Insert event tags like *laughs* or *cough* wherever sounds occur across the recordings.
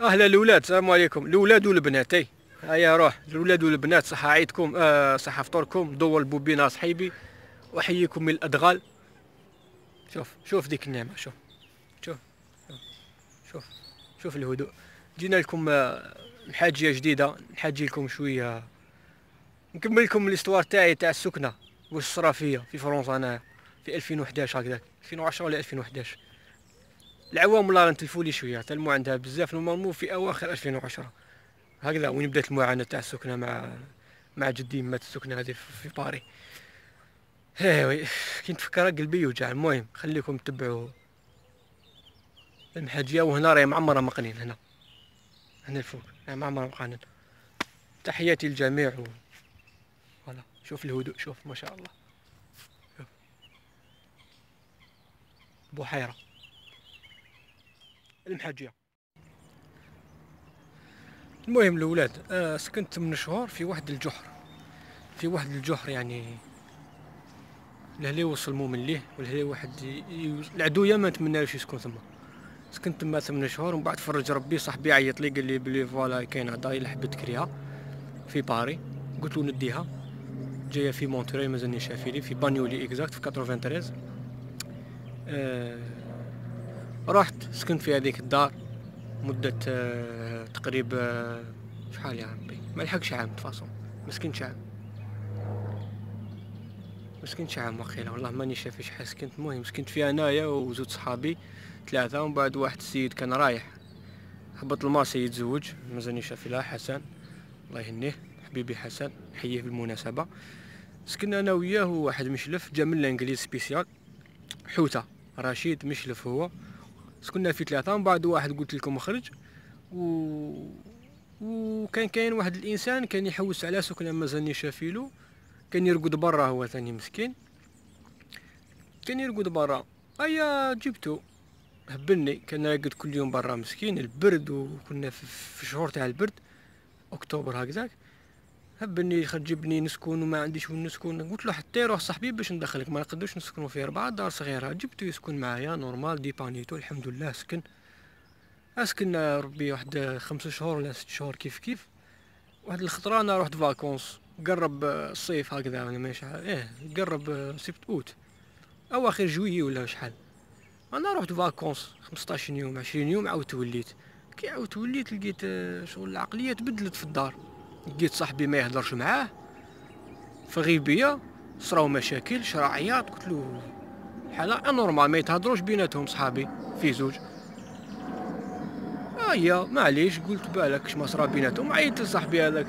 اهلا الاولاد السلام عليكم الاولاد والبنات اي هيا روح الاولاد والبنات صحه عيدكم آه صحه فطوركم دور بوبينا صحيبي احييكم من الادغال شوف شوف ديك النعمه شوف شوف شوف شوف الهدوء جينا لكم آه حاجه جديده نحاجي لكم شويه نكمل لكم الاستوار تاعي تاع السكنه والصرافيه في فرنسا انا في 2011 هكذا 2010 ولا 2011 العوام لا نتلفوا لي شويه تلمو عندها بزاف نورمالمون في اواخر 2010 هكذا وين بدات المعاناه تاع السكنه مع مع جدي مات السكنه هذه في باري هاوي كي نتفكر قلبي يوجع المهم خليكم تبعوا المحاجيه وهنا راهي معمره مقنين هنا هنا الفوق معمره مقنين تحياتي للجميع و... فوالا شوف الهدوء شوف ما شاء الله بحيره المحاجيه المهم الاولاد آه، سكنت من شهور في واحد الجحر في واحد الجحر يعني لهلي وصل المؤمن ليه ولهلي واحد العدو ما نتمنالوش يسكن ثما سكنت تما ثمن شهور ومن بعد فرج ربي صاحبي عيط لي قال لي بلي فوالا كاين هدا الا حبيت كريها في باري قلت له نديها جايه في مونتري مازالني شافيلي في بانيولي اكزاكت في 93 آه رحت سكنت في هذيك الدار مدة آه، تقريبا آه، شحال يا عمي ما لحقش عام تفاصل مسكنت عام مسكنت عام وقيلا والله ماني شاف شحال سكنت المهم سكنت فيها انايا وزوج صحابي ثلاثة ومن بعد واحد السيد كان رايح هبط الماسي يتزوج مازالني شافي لها حسن الله يهنيه حبيبي حسن حيه بالمناسبة سكننا انا وياه واحد مشلف جا من الانجليز سبيسيال حوتة رشيد مشلف هو سكننا في ثلاثه من بعد واحد قلت لكم خرج و وكان كاين واحد الانسان كان يحوس على سكنه مازالني شافيلو كان يرقد برا هو ثاني مسكين كان يرقد برا ايا جبتو هبلني كان راقد كل يوم برا مسكين البرد وكنا في شهور تاع البرد اكتوبر هكذاك هبني خرج جبني نسكن وما عنديش وين نسكن قلت له حتى يروح صاحبي باش ندخلك ما نقدوش نسكنوا في اربعه دار صغيره جبته يسكن معايا نورمال ديبانيتو الحمد لله سكن اسكن ربي واحد خمسة شهور ولا ست شهور كيف كيف واحد الخطره انا رحت فاكونس قرب الصيف هكذا انا يعني ماشي ايه قرب سبت اوت اواخر جويي ولا شحال انا رحت فاكونس 15 يوم 20 يوم عاود توليت كي عاود توليت لقيت شغل العقليه تبدلت في الدار لقيت صاحبي ما يهضرش معاه فغيب بيا صراو مشاكل شرا عياط قلت له حالة انورمال ما يتهضروش بيناتهم صحابي في زوج هيا آه معليش قلت بالك اش ما صرا بيناتهم عيطت لصاحبي هذاك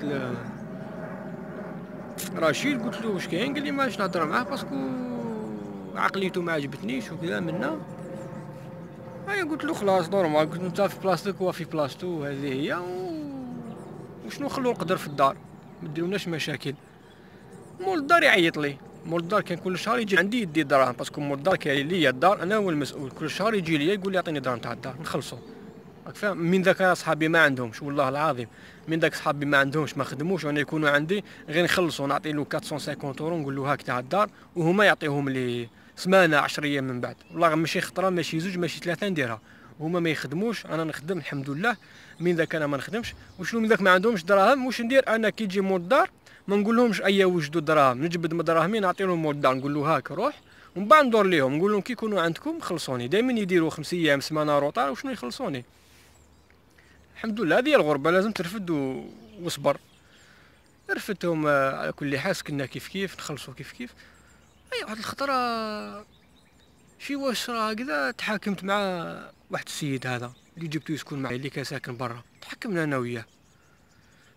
رشيد قلت له واش كاين قال لي ماش نهضر معاه باسكو عقليته ما عجبتنيش وكذا منا هيا قلت له خلاص نورمال قلت انت في بلاصتك هو في بلاصتو هذه هي و وشنو نخلو نقدر في الدار ما ديرولناش مشاكل مول الدار يعيط لي مول الدار كان كل شهر يجي عندي يدي دراهم باسكو مول الدار كاين ليا الدار انا هو المسؤول كل شهر يجي ليا يقول لي اعطيني الدراهم تاع الدار نخلصو راك فاهم من ذاك اصحابي ما عندهمش والله العظيم من ذاك صحابي ما عندهمش ما خدموش وانا يكونوا عندي غير نخلصو نعطي له 450 اورو نقول له هاك تاع الدار وهما يعطيهم لي سمانه 10 ايام من بعد والله ماشي خطره ماشي زوج ماشي ثلاثه نديرها هما ما يخدموش انا نخدم الحمد لله من ذاك انا ما نخدمش وشنو من ذاك ما عندهمش دراهم واش ندير انا كي تجي مول الدار ما نقولهمش ايا وجدوا دراهم نجبد من دراهمي نعطي لهم مول الدار نقول له هاك روح ومن بعد ندور ليهم نقول لهم كي يكونوا عندكم خلصوني دائما يديروا خمس ايام سمانه روطار وشنو يخلصوني الحمد لله هذه الغربه لازم ترفد وصبر رفدتهم آه، على كل حال سكنا كيف كيف نخلصوا كيف كيف اي واحد الخطره شي واش راه هكذا تحاكمت مع واحد السيد هذا اللي جبتو يسكن معايا اللي كان ساكن برا تحكمنا انا وياه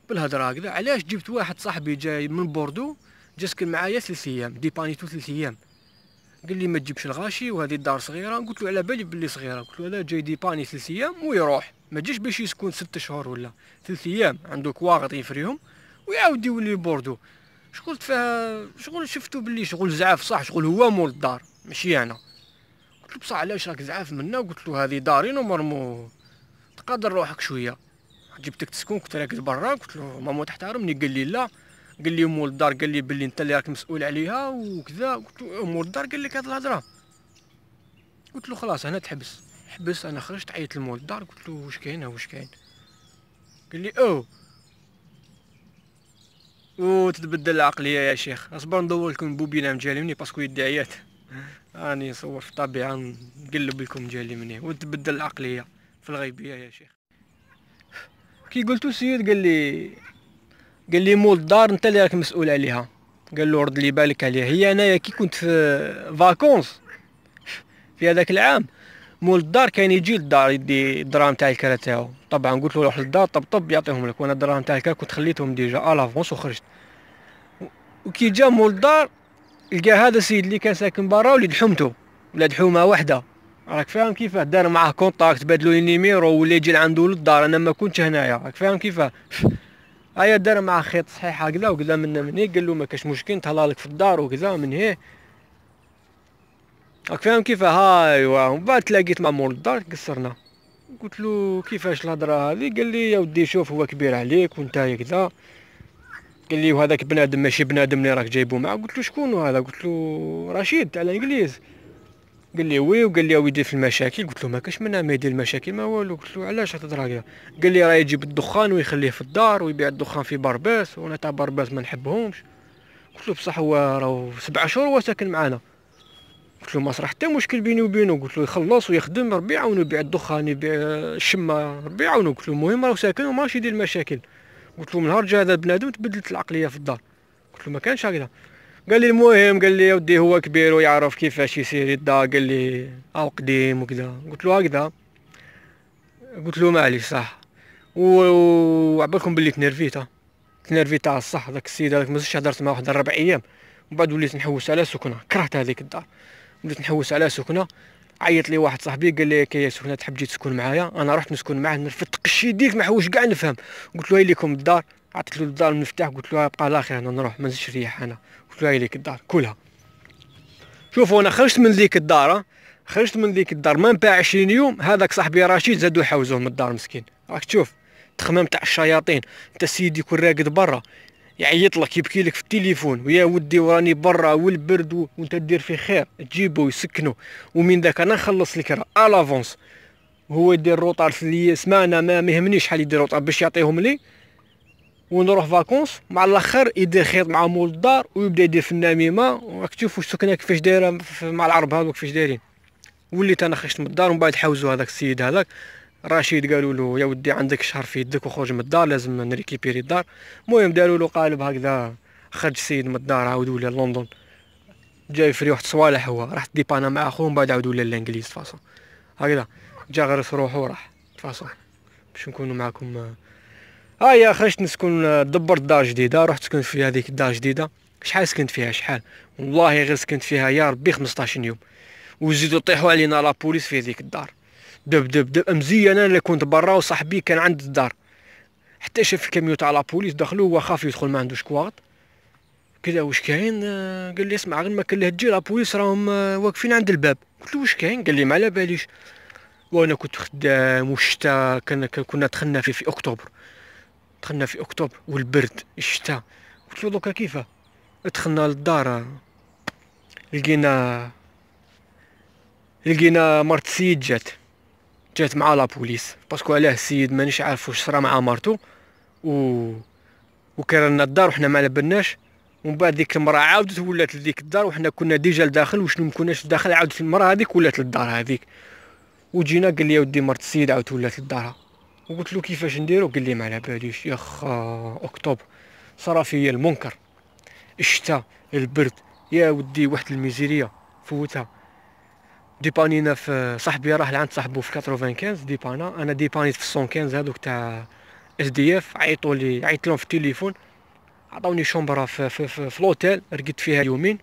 بالهضره هكذا علاش جبت واحد صاحبي جاي من بوردو جا سكن معايا ثلاث ايام ديبانيتو ثلاث ايام قال لي ما تجيبش الغاشي وهذه الدار صغيره قلت له على بالي بلي صغيره قلت له لا جاي ديباني ثلاث ايام ويروح ما جاش باش يسكن ست شهور ولا ثلاث ايام عنده كواغط يفريهم ويعاود يولي بوردو شغل فيها شغل شفتو بلي شغل زعاف صح شغل هو مول الدار ماشي انا يعني. قلت له بصح علاش راك زعاف منا قلت له هذه دارين ومرمو تقدر روحك شويه جبتك تسكن كنت راكد برا قلت له ماما تحترمني قال لي لا قال لي مول الدار قال لي بلي انت اللي راك مسؤول عليها وكذا قلت له مول الدار قال لك هاد الهضره قلت له خلاص هنا تحبس حبس انا خرجت عيط لمول الدار قلت له واش كاين واش كاين قال لي او تتبدل العقليه يا شيخ اصبر ندور لكم بوبينا مجالمني باسكو يدعيات راني نصور في الطبيعه نقلب لكم جالي مني وتبدل العقليه في الغيبيه يا شيخ كي قلتو السيد قال لي قال لي مول الدار انت اللي راك مسؤول عليها قال له رد لي بالك عليها هي انايا كي كنت في فاكونس في هذاك العام مول الدار كان يجي للدار يدي الدراهم تاع الكرا تاعو طبعا قلت له روح للدار طب طب يعطيهم لك وانا الدراهم تاع الكرا كنت خليتهم ديجا الافونس وخرجت وكي جا مول الدار لقى هذا السيد اللي كان ساكن برا ولد حومته ولاد حومه وحده راك فاهم كيفاه دار معاه كونتاكت بدلوا لي نيميرو ولا يجي لعندو للدار انا ما كنتش هنايا راك فاهم كيفاه هيا *laughs* دار معاه خيط صحيح هكذا وكذا من مني قال له ما كاش مشكل نتهلا لك في الدار وكذا من هيه راك فاهم كيفاه هايوا ومن بعد تلاقيت مع مول الدار قصرنا قلت له كيفاش الهضره هذه قال لي يا ودي شوف هو كبير عليك وانت هكذا قال لي وهذاك بنادم ماشي بنادم اللي راك جايبو معاك قلت له شكون هذا قلت له رشيد تاع الانجليز قال لي وي وقال لي هو يدير في المشاكل قلت له ما كاش منها ما يدير المشاكل ما والو قلت له علاش هتضرا قال لي راه يجيب الدخان ويخليه في الدار ويبيع الدخان في بارباس وانا تاع بارباس ما نحبهمش قلت له بصح هو راهو سبع شهور هو ساكن معانا قلت له ما صرا حتى مشكل بيني وبينه قلت له يخلص ويخدم ربي يعاونو يبيع الدخان يبيع الشمه ربي يعاونو قلت له المهم راهو ساكن وماشي يدير المشاكل قلت له من نهار جا هذا بنادم تبدلت العقليه في الدار قلت له ما كانش هكذا قال لي المهم قال لي ودي هو كبير ويعرف كيفاش يسير الدار قال لي او آه، قديم وكذا قلت له هكذا قلت له معليش صح وعبالكم بلي تنرفيت آه. تنرفيت على الصح ذاك السيد هذاك مازلتش هدرت معاه واحد ربع ايام من بعد وليت نحوس على سكنه كرهت هذيك الدار وليت نحوس على سكنه عيط لي واحد صاحبي قال لي يا سكنه تحب تجي تسكن معايا انا رحت نسكن معاه نرفد قشي يديك ما حوش كاع نفهم قلت له ليكم الدار عطيت له الدار المفتاح قلت له بقى على خير انا نروح ما نزيدش نريح انا قلت له ليك الدار كلها شوفوا انا خرجت من ذيك الدار خرجت من ذيك الدار ما نباع 20 يوم هذاك صاحبي رشيد زادو حوزوه من الدار مسكين راك تشوف تخمام تاع الشياطين انت سيدي يكون راقد برا يعيط لك يبكي لك في التليفون ويا ودي وراني برا والبرد وانت دير فيه خير تجيبو يسكنو ومن ذاك انا نخلص لك راه الافونس هو يدير روطار في سمعنا ما يهمنيش شحال يدير روطار باش يعطيهم لي ونروح فاكونس مع الاخر يدير خيط مع مول الدار ويبدا يدير في النميمه وراك تشوف السكنه كيفاش دايره مع العرب هذوك كيفاش دايرين وليت انا خرجت من الدار ومن بعد حوزوا هذاك السيد هذاك رشيد قالوا له يا ودي عندك شهر في يدك وخرج من الدار لازم نريكيبيري الدار المهم داروا له قالب هكذا خرج السيد من الدار عاودوا له لندن جاي في واحد صوالح هو راح ديبانا مع اخوه من بعد عاودوا له الانجليز فاصو هكذا جا غرس روحه وراح فاصو باش نكونوا معكم هيا آه، آه، خرجت نسكن آه، دبرت دار جديده رحت سكنت في هذيك الدار جديده شحال سكنت فيها شحال والله غير سكنت فيها يا ربي 15 يوم وزيدوا طيحوا علينا لا بوليس في هذيك الدار دب دب دب مزيان انا اللي كنت برا وصاحبي كان عند الدار حتى شاف الكاميو تاع لابوليس دخلو هو خاف يدخل ما عندوش كواغط كذا واش كاين قال لي اسمع غير ما كان له تجي لابوليس راهم آه، واقفين عند الباب قلت له واش كاين قال لي ما على باليش وانا كنت خدام والشتاء كان كنا دخلنا في في اكتوبر دخلنا في اكتوبر والبرد الشتاء قلت له دوكا كيفاه دخلنا للدار لقينا لقينا مرت السيد جات جات مع لا بوليس باسكو علاه السيد مانيش عارف واش صرا مع مرتو و وكان الدار وحنا ما لبناش ومن بعد ديك المراه عاودت ولات لديك الدار وحنا كنا ديجا لداخل وشنو ما لداخل عاودت المراه هذيك ولات للدار هذيك وجينا قال لي ودي مرت السيد عاودت ولات لدارها وقلت له كيفاش نديرو قال لي ما على باليش يا خا اكتوبر صرا فيا المنكر الشتاء البرد يا ودي واحد الميزيريه فوتها ديبانينا في صاحبي راح لعند صاحبو في 95 ديبانا انا ديبانيت في 115 هذوك تاع اس دي اف عيطوا لي عيط لهم في التليفون عطاوني شومبرا في, في, في, في لوتيل رقدت فيها يومين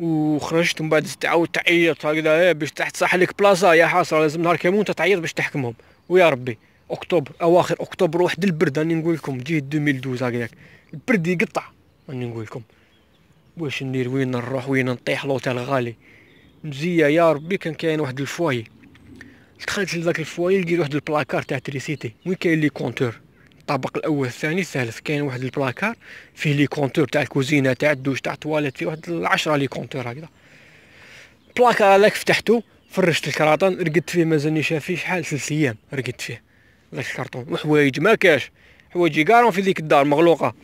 وخرجت من بعد تعاود تعيط هكذا إيه، باش صح لك بلاصه يا حسره لازم نهار كامل وانت تعيط باش تحكمهم ويا ربي اكتوبر اواخر اكتوبر واحد البرد راني نقول لكم جيه 2012 هكذاك البرد يقطع راني نقول لكم واش ندير وين نروح وين نطيح لوتيل غالي مزيه يا ربي كان كاين واحد الفواي دخلت لذاك الفواي لقيت واحد البلاكار تاع تريسيتي وين كاين لي كونتور الطابق الاول الثاني الثالث كاين واحد البلاكار فيه لي كونتور تاع الكوزينه تاع الدوش تاع التواليت فيه واحد العشرة لي كونتور هكذا البلاكار هذاك فتحته فرشت الكراطن رقدت فيه مازالني شافيه شحال ثلاث ايام رقدت فيه ذاك الكرطون وحوايج ما كاش حوايجي كاع في ذيك الدار مغلوقه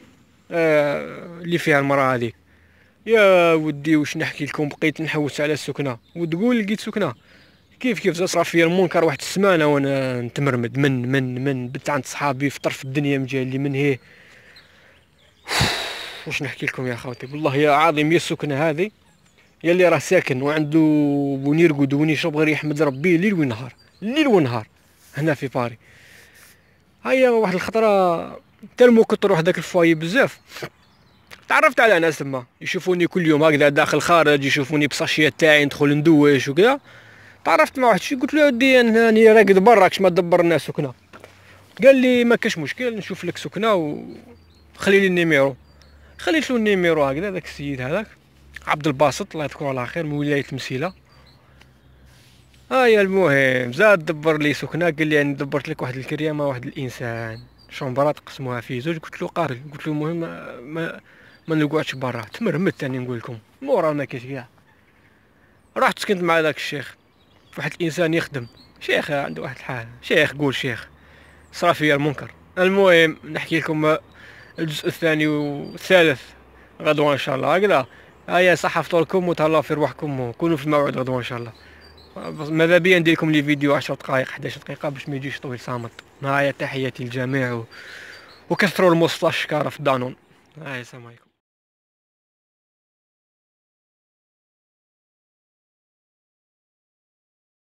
آه اللي فيها المراه هذيك يا ودي واش نحكي لكم بقيت نحوس على السكنه وتقول لقيت سكنه كيف كيف صرا فيا المنكر واحد السمانه وانا نتمرمد من من من بت عند صحابي في طرف الدنيا مجالي من هي *sighs* واش نحكي لكم يا خوتي والله يا عظيم يا السكنه هذه يا اللي راه ساكن وعنده ونيرقد ونيشرب غير يحمد ربي ليل ونهار ليل ونهار هنا في باري هيا واحد الخطره تلمو كنت نروح داك الفواي بزاف تعرفت على ناس تما يشوفوني كل يوم هكذا داخل خارج يشوفوني بصاشيه تاعي ندخل ندوش وكذا تعرفت مع واحد قلت له ودي راني راقد برا كش ما دبر الناس سكنه قال لي ما كاش مشكل نشوف لك سكنه وخلي لي النيميرو خليت له النيميرو هكذا ذاك السيد هذاك عبد الباسط الله يذكره على خير من ولايه مسيله آه المهم زاد دبر لي سكنه قال لي يعني دبرت لك واحد الكريمه واحد الانسان شومبرات تقسموها في زوج قلت له قاري قلت له المهم ما ما برا تمرمت تاني نقول لكم مورا ما كاش كاع رحت سكنت مع ذاك الشيخ واحد الانسان يخدم شيخ عنده واحد الحال شيخ قول شيخ يا المنكر المهم نحكي لكم الجزء الثاني والثالث غدوة ان شاء الله هكذا هيا صحة فطوركم وتهلاو في رواحكم وكونوا في الموعد غدوة ان شاء الله ماذا بيا ندير لكم لي فيديو 10 دقائق 11 دقيقة باش ما يجيش طويل صامت هيا تحياتي للجميع و... وكثروا المصطش في دانون هيا السلام عليكم